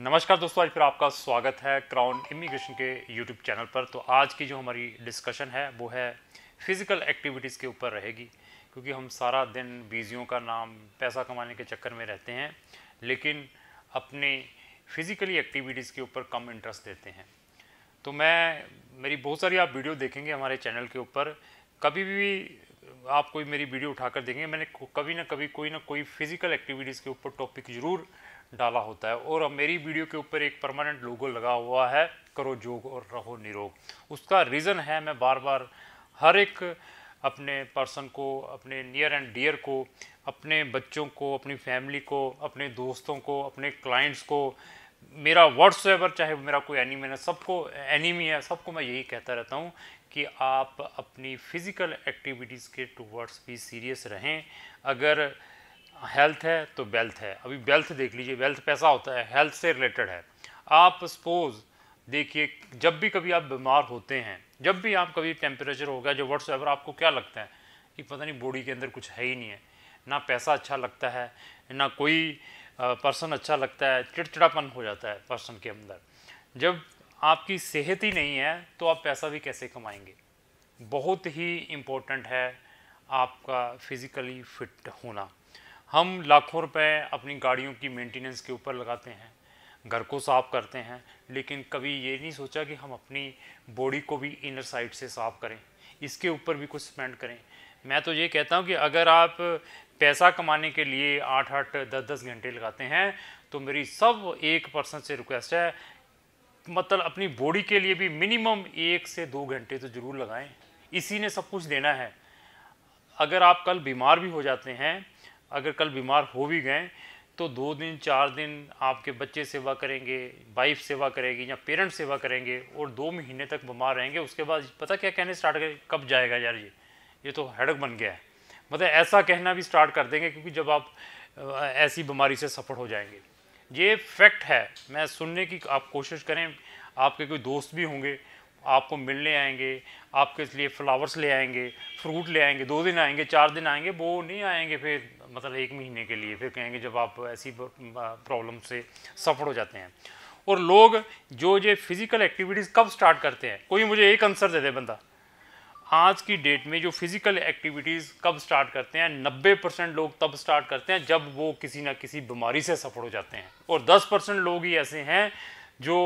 नमस्कार दोस्तों आज फिर आपका स्वागत है क्राउन इमिग्रेशन के यूट्यूब चैनल पर तो आज की जो हमारी डिस्कशन है वो है फिज़िकल एक्टिविटीज़ के ऊपर रहेगी क्योंकि हम सारा दिन बीजियों का नाम पैसा कमाने के चक्कर में रहते हैं लेकिन अपने फिज़िकली एक्टिविटीज़ के ऊपर कम इंटरेस्ट देते हैं तो मैं मेरी बहुत सारी आप वीडियो देखेंगे हमारे चैनल के ऊपर कभी भी आप कोई मेरी वीडियो उठाकर देखेंगे मैंने कभी ना कभी कोई ना कोई फिज़िकल एक्टिविटीज़ के ऊपर टॉपिक ज़रूर डाला होता है और मेरी वीडियो के ऊपर एक परमानेंट लोगो लगा हुआ है करो जोग और रहो निरोग उसका रीज़न है मैं बार बार हर एक अपने पर्सन को अपने नियर एंड डियर को अपने बच्चों को अपनी फैमिली को अपने दोस्तों को अपने क्लाइंट्स को मेरा वर्ड्स एवर चाहे मेरा कोई एनिमी है सबको एनिमी है सबको मैं यही कहता रहता हूँ कि आप अपनी फिज़िकल एक्टिविटीज़ के टूवर्ड्स भी सीरियस रहें अगर हेल्थ है तो वेल्थ है अभी वेल्थ देख लीजिए वेल्थ पैसा होता है हेल्थ से रिलेटेड है आप सपोज देखिए जब भी कभी आप बीमार होते हैं जब भी आप कभी टेम्परेचर हो गया जो एवर आपको क्या लगता है कि पता नहीं बॉडी के अंदर कुछ है ही नहीं है ना पैसा अच्छा लगता है ना कोई पर्सन अच्छा लगता है चिड़चिड़ापन हो जाता है पर्सन के अंदर जब आपकी सेहत ही नहीं है तो आप पैसा भी कैसे कमाएंगे बहुत ही इम्पोर्टेंट है आपका फिज़िकली फिट होना हम लाखों रुपए अपनी गाड़ियों की मेंटेनेंस के ऊपर लगाते हैं घर को साफ करते हैं लेकिन कभी ये नहीं सोचा कि हम अपनी बॉडी को भी इनर साइड से साफ करें इसके ऊपर भी कुछ स्पेंड करें मैं तो ये कहता हूँ कि अगर आप पैसा कमाने के लिए आठ आठ दस दस घंटे लगाते हैं तो मेरी सब एक पर्सन से रिक्वेस्ट है मतलब अपनी बॉडी के लिए भी मिनिमम एक से दो घंटे तो ज़रूर लगाएं इसी ने सब कुछ देना है अगर आप कल बीमार भी हो जाते हैं अगर कल बीमार हो भी गए तो दो दिन चार दिन आपके बच्चे सेवा करेंगे वाइफ सेवा करेगी या पेरेंट्स सेवा करेंगे और दो महीने तक बीमार रहेंगे उसके बाद पता क्या कहने स्टार्ट करें कब जाएगा यार ये ये तो हेडक बन गया है मतलब ऐसा कहना भी स्टार्ट कर देंगे क्योंकि जब आप ऐसी बीमारी से सफर हो जाएंगे ये फैक्ट है मैं सुनने की आप कोशिश करें आपके कोई दोस्त भी होंगे आपको मिलने आएंगे आपके लिए फ्लावर्स ले आएंगे फ्रूट ले आएंगे दो दिन आएंगे चार दिन आएंगे वो नहीं आएंगे फिर मतलब एक महीने के लिए फिर कहेंगे जब आप ऐसी प्रॉब्लम से सफर हो जाते हैं और लोग जो जो फिज़िकल एक्टिविटीज़ कब स्टार्ट करते हैं कोई मुझे एक आंसर दे दे बंदा आज की डेट में जो फिज़िकल एक्टिविटीज़ कब स्टार्ट करते हैं नब्बे परसेंट लोग तब स्टार्ट करते हैं जब वो किसी ना किसी बीमारी से सफर हो जाते हैं और दस परसेंट लोग ही ऐसे हैं जो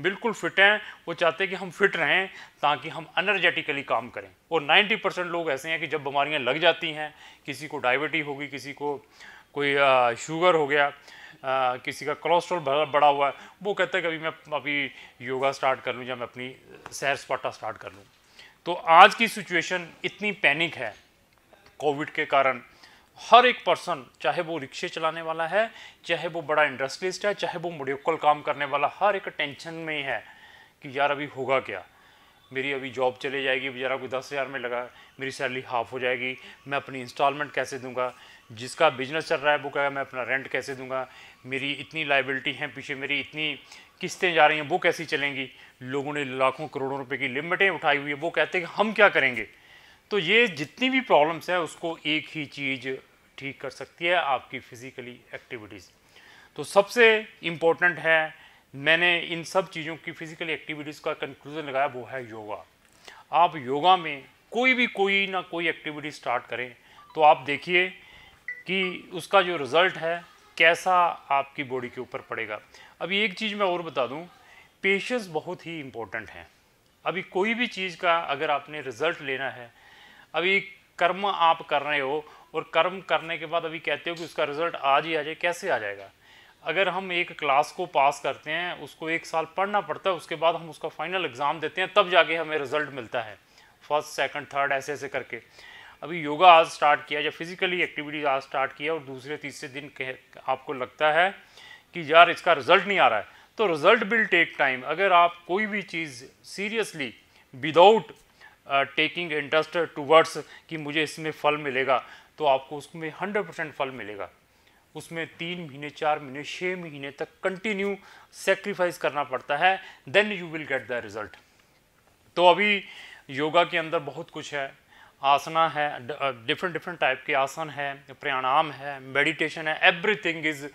बिल्कुल फिट हैं वो चाहते हैं कि हम फिट रहें ताकि हम अनर्जेटिकली काम करें और 90 परसेंट लोग ऐसे हैं कि जब बीमारियां लग जाती हैं किसी को डायबिटी होगी किसी को कोई शुगर हो गया आ, किसी का कोलेस्ट्रॉल बढ़ा हुआ है वो कहता है कि अभी मैं अभी योगा स्टार्ट कर लूँ या मैं अपनी सैर सपाटा स्टार्ट कर लूँ तो आज की सिचुएशन इतनी पैनिक है कोविड के कारण हर एक पर्सन चाहे वो रिक्शे चलाने वाला है चाहे वो बड़ा इंडस्ट्रियलिस्ट है चाहे वो मुड़क्कल काम करने वाला हर एक टेंशन में ही है कि यार अभी होगा क्या मेरी अभी जॉब चले जाएगी बेचारा कोई दस हज़ार में लगा मेरी सैलरी हाफ हो जाएगी मैं अपनी इंस्टॉलमेंट कैसे दूंगा जिसका बिजनेस चल रहा है वो कहेगा मैं अपना रेंट कैसे दूंगा मेरी इतनी लाइबिलिटी हैं पीछे मेरी इतनी किस्तें जा रही हैं वो कैसी चलेंगी लोगों ने लाखों करोड़ों रुपए की लिमिटें उठाई हुई है वो कहते हैं कि हम क्या करेंगे तो ये जितनी भी प्रॉब्लम्स है उसको एक ही चीज़ ठीक कर सकती है आपकी फ़िज़िकली एक्टिविटीज़ तो सबसे इम्पोर्टेंट है मैंने इन सब चीज़ों की फ़िज़िकली एक्टिविटीज़ का कंक्लूज़न लगाया वो है योगा आप योगा में कोई भी कोई ना कोई एक्टिविटी स्टार्ट करें तो आप देखिए कि उसका जो रिज़ल्ट है कैसा आपकी बॉडी के ऊपर पड़ेगा अभी एक चीज़ मैं और बता दूं पेशेंस बहुत ही इम्पोर्टेंट है अभी कोई भी चीज़ का अगर आपने रिज़ल्ट लेना है अभी कर्म आप कर रहे हो और कर्म करने के बाद अभी कहते हो कि उसका रिजल्ट आज ही आ जाए कैसे आ जाएगा अगर हम एक क्लास को पास करते हैं उसको एक साल पढ़ना पड़ता है उसके बाद हम उसका फाइनल एग्ज़ाम देते हैं तब जाके हमें रिजल्ट मिलता है फर्स्ट सेकंड थर्ड ऐसे ऐसे करके अभी योगा आज स्टार्ट किया या फिजिकली एक्टिविटीज़ आज स्टार्ट किया और दूसरे तीसरे दिन आपको लगता है कि यार इसका रिज़ल्ट नहीं आ रहा है तो रिज़ल्ट विल टेक टाइम अगर आप कोई भी चीज़ seriously without taking interest towards कि मुझे इसमें फल मिलेगा तो आपको उसमें हंड्रेड परसेंट फल मिलेगा उसमें तीन महीने चार महीने छः महीने तक कंटिन्यू सेक्रीफाइस करना पड़ता है then you will get the result तो अभी योगा के अंदर बहुत कुछ है आसना है डिफरेंट डिफरेंट टाइप के आसन है प्राणायाम है मेडिटेशन है एवरीथिंग इज़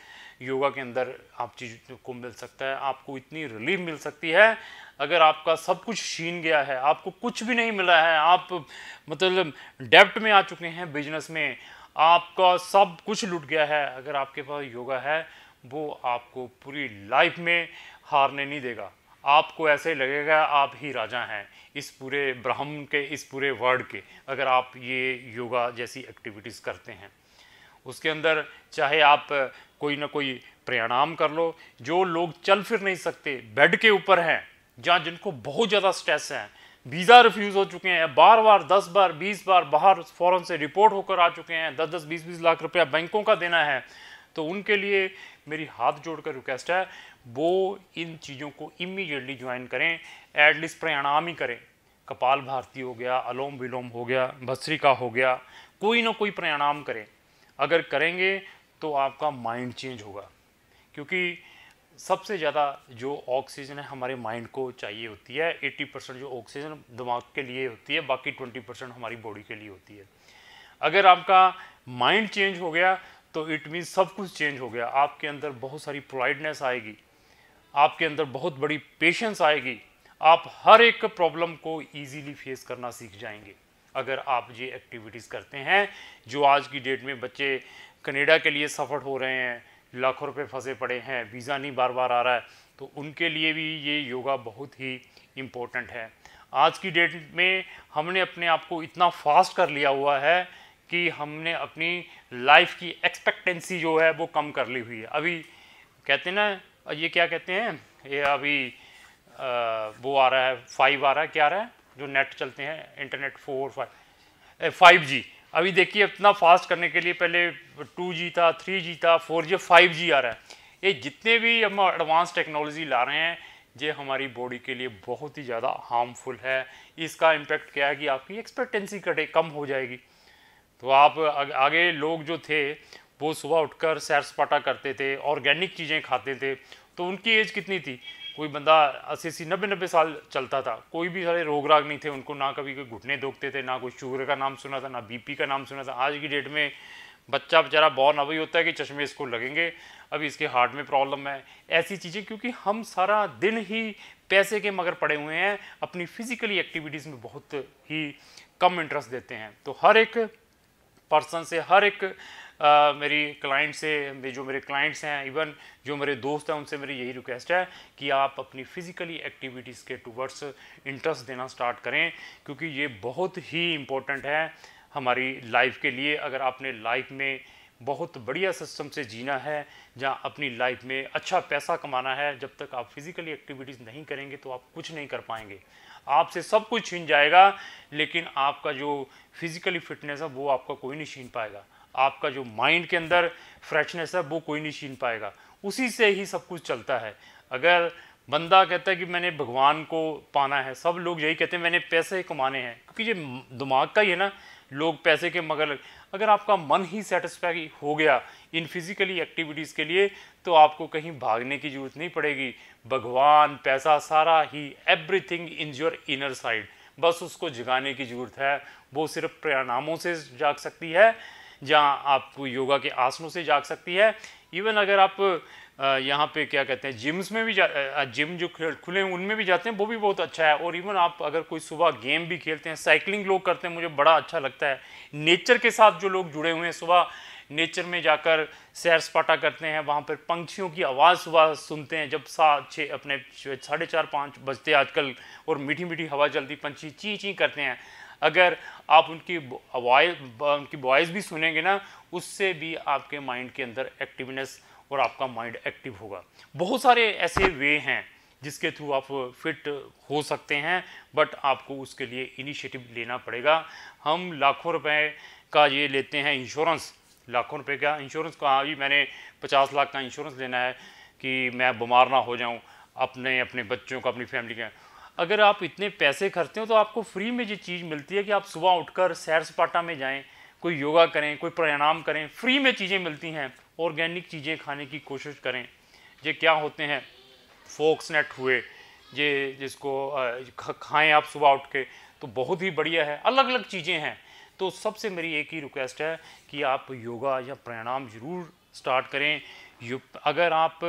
योगा के अंदर आप चीज़ को मिल सकता है आपको इतनी रिलीफ मिल सकती है अगर आपका सब कुछ छीन गया है आपको कुछ भी नहीं मिला है आप मतलब डेप्ट में आ चुके हैं बिजनेस में आपका सब कुछ लुट गया है अगर आपके पास योगा है वो आपको पूरी लाइफ में हारने नहीं देगा आपको ऐसे लगेगा आप ही राजा हैं इस पूरे ब्रह्म के इस पूरे वर्ल्ड के अगर आप ये योगा जैसी एक्टिविटीज़ करते हैं उसके अंदर चाहे आप कोई ना कोई प्रयाणाम कर लो जो लोग चल फिर नहीं सकते बेड के ऊपर हैं जहाँ जिनको बहुत ज़्यादा स्ट्रेस है वीज़ा रिफ्यूज़ हो चुके हैं बार बार दस बार बीस बार बाहर फ़ौरन से रिपोर्ट होकर आ चुके हैं दस दस बीस बीस लाख रुपया बैंकों का देना है तो उनके लिए मेरी हाथ जोड़कर रिक्वेस्ट है वो इन चीज़ों को इमीडिएटली ज्वाइन करें एटलीस्ट प्रयाणाम ही करें कपाल भारती हो गया अलोम विलोम हो गया भस्त्रिका हो गया कोई ना कोई प्रयाणाम करें अगर करेंगे तो आपका माइंड चेंज होगा क्योंकि सबसे ज़्यादा जो ऑक्सीजन है हमारे माइंड को चाहिए होती है 80 परसेंट जो ऑक्सीजन दिमाग के लिए होती है बाकी 20 परसेंट हमारी बॉडी के लिए होती है अगर आपका माइंड चेंज हो गया तो इट मीन्स सब कुछ चेंज हो गया आपके अंदर बहुत सारी प्रोइडनेस आएगी आपके अंदर बहुत बड़ी पेशेंस आएगी आप हर एक प्रॉब्लम को इजीली फेस करना सीख जाएंगे अगर आप ये एक्टिविटीज़ करते हैं जो आज की डेट में बच्चे कनेडा के लिए सफ़र हो रहे हैं लाखों रुपए फंसे पड़े हैं वीज़ा नहीं बार बार आ रहा है तो उनके लिए भी ये योगा बहुत ही इम्पोर्टेंट है आज की डेट में हमने अपने आप को इतना फास्ट कर लिया हुआ है कि हमने अपनी लाइफ की एक्सपेक्टेंसी जो है वो कम कर ली हुई है अभी कहते ना और ये क्या कहते हैं ये अभी आ, वो आ रहा है फाइव आ रहा है क्या आ रहा है जो नेट चलते हैं internet four five five G अभी देखिए इतना फास्ट करने के लिए पहले टू जी था थ्री जी था फोर जी फाइव जी आ रहा है ये जितने भी हम एडवांस टेक्नोलॉजी ला रहे हैं ये हमारी बॉडी के लिए बहुत ही ज़्यादा हार्मफुल है इसका इम्पेक्ट क्या है कि आपकी एक्सपेक्टेंसी कटे कम हो जाएगी तो आप आगे लोग जो थे वो सुबह उठकर सैर सपाटा करते थे ऑर्गेनिक चीज़ें खाते थे तो उनकी एज कितनी थी कोई बंदा अस्सी अस्सी नब्बे नब्बे साल चलता था कोई भी सारे रोग राग नहीं थे उनको ना कभी कोई घुटने दोखते थे ना कोई शुगर का नाम सुना था ना बीपी का नाम सुना था आज की डेट में बच्चा बेचारा बॉर्न अभी होता है कि चश्मे इसको लगेंगे अभी इसके हार्ट में प्रॉब्लम है ऐसी चीज़ें क्योंकि हम सारा दिन ही पैसे के मगर पड़े हुए हैं अपनी फिजिकली एक्टिविटीज़ में बहुत ही कम इंटरेस्ट देते हैं तो हर एक पर्सन से हर एक मेरी क्लाइंट से जो मेरे क्लाइंट्स हैं इवन जो मेरे दोस्त हैं उनसे मेरी यही रिक्वेस्ट है कि आप अपनी फ़िज़िकली एक्टिविटीज़ के टूवर्ड्स इंटरेस्ट देना स्टार्ट करें क्योंकि ये बहुत ही इम्पोर्टेंट है हमारी लाइफ के लिए अगर आपने लाइफ में बहुत बढ़िया सिस्टम से जीना है जहाँ अपनी लाइफ में अच्छा पैसा कमाना है जब तक आप फिज़िकली एक्टिविटीज़ नहीं करेंगे तो आप कुछ नहीं कर पाएंगे आपसे सब कुछ छीन जाएगा लेकिन आपका जो फिज़िकली फिटनेस है वो आपका कोई नहीं छीन पाएगा आपका जो माइंड के अंदर फ्रेशनेस है वो कोई नहीं छीन पाएगा उसी से ही सब कुछ चलता है अगर बंदा कहता है कि मैंने भगवान को पाना है सब लोग यही कहते हैं मैंने पैसे कमाने हैं क्योंकि ये दिमाग का ही है ना लोग पैसे के मगर अगर आपका मन ही सेटिस्फाई हो गया इन फिज़िकली एक्टिविटीज़ के लिए तो आपको कहीं भागने की ज़रूरत नहीं पड़ेगी भगवान पैसा सारा ही everything in your inner side बस उसको जगाने की ज़रूरत है वो सिर्फ प्रयाणामों से जाग सकती है जहाँ आपको योगा के आसनों से जाग सकती है इवन अगर आप यहाँ पे क्या कहते हैं जिम्स में भी जा जिम जो खुले हैं उनमें भी जाते हैं वो भी बहुत अच्छा है और इवन आप अगर कोई सुबह गेम भी खेलते हैं साइकिलिंग लोग करते हैं मुझे बड़ा अच्छा लगता है नेचर के साथ जो लोग जुड़े हुए हैं सुबह नेचर में जाकर सैर सपाटा करते हैं वहाँ पर पंक्षियों की आवाज़ सुबह सुनते हैं जब सात छः अपने साढ़े चार पाँच बजते आजकल और मीठी मीठी हवा चलती पंछी ची ची करते हैं अगर आप उनकी वॉइस उनकी वॉइस भी सुनेंगे ना उससे भी आपके माइंड के अंदर एक्टिवनेस और आपका माइंड एक्टिव होगा बहुत सारे ऐसे वे हैं जिसके थ्रू आप फिट हो सकते हैं बट आपको उसके लिए इनिशिएटिव लेना पड़ेगा हम लाखों रुपए का ये लेते हैं इंश्योरेंस लाखों रुपए का इंश्योरेंस का भी मैंने पचास लाख का इंश्योरेंस लेना है कि मैं बीमार ना हो जाऊं अपने अपने बच्चों का अपनी फैमिली का अगर आप इतने पैसे खर्चते हो तो आपको फ्री में ये चीज़ मिलती है कि आप सुबह उठकर सैर सपाटा में जाएं कोई योगा करें कोई प्राणायाम करें फ्री में चीज़ें मिलती हैं ऑर्गेनिक चीज़ें खाने की कोशिश करें ये क्या होते हैं फोक्स नेट हुए ये जिसको खाएं आप सुबह उठ के तो बहुत ही बढ़िया है अलग अलग चीज़ें हैं तो सबसे मेरी एक ही रिक्वेस्ट है कि आप योगा या प्राणायाम ज़रूर स्टार्ट करें अगर आप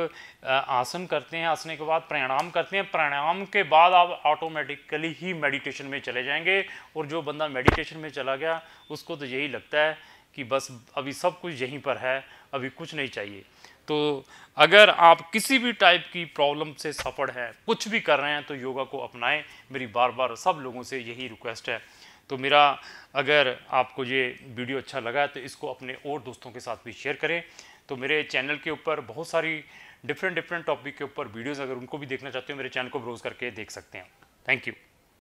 आसन करते हैं आसने के बाद प्राणायाम करते हैं प्राणायाम के बाद आप ऑटोमेटिकली ही मेडिटेशन में चले जाएंगे और जो बंदा मेडिटेशन में चला गया उसको तो यही लगता है कि बस अभी सब कुछ यहीं पर है अभी कुछ नहीं चाहिए तो अगर आप किसी भी टाइप की प्रॉब्लम से सफर हैं कुछ भी कर रहे हैं तो योगा को अपनाएं मेरी बार बार सब लोगों से यही रिक्वेस्ट है तो मेरा अगर आपको ये वीडियो अच्छा लगा तो इसको अपने और दोस्तों के साथ भी शेयर करें तो मेरे चैनल के ऊपर बहुत सारी डिफरेंट डिफरेंट टॉपिक के ऊपर वीडियोज़ अगर उनको भी देखना चाहते हो मेरे चैनल को ब्रोज करके देख सकते हैं थैंक यू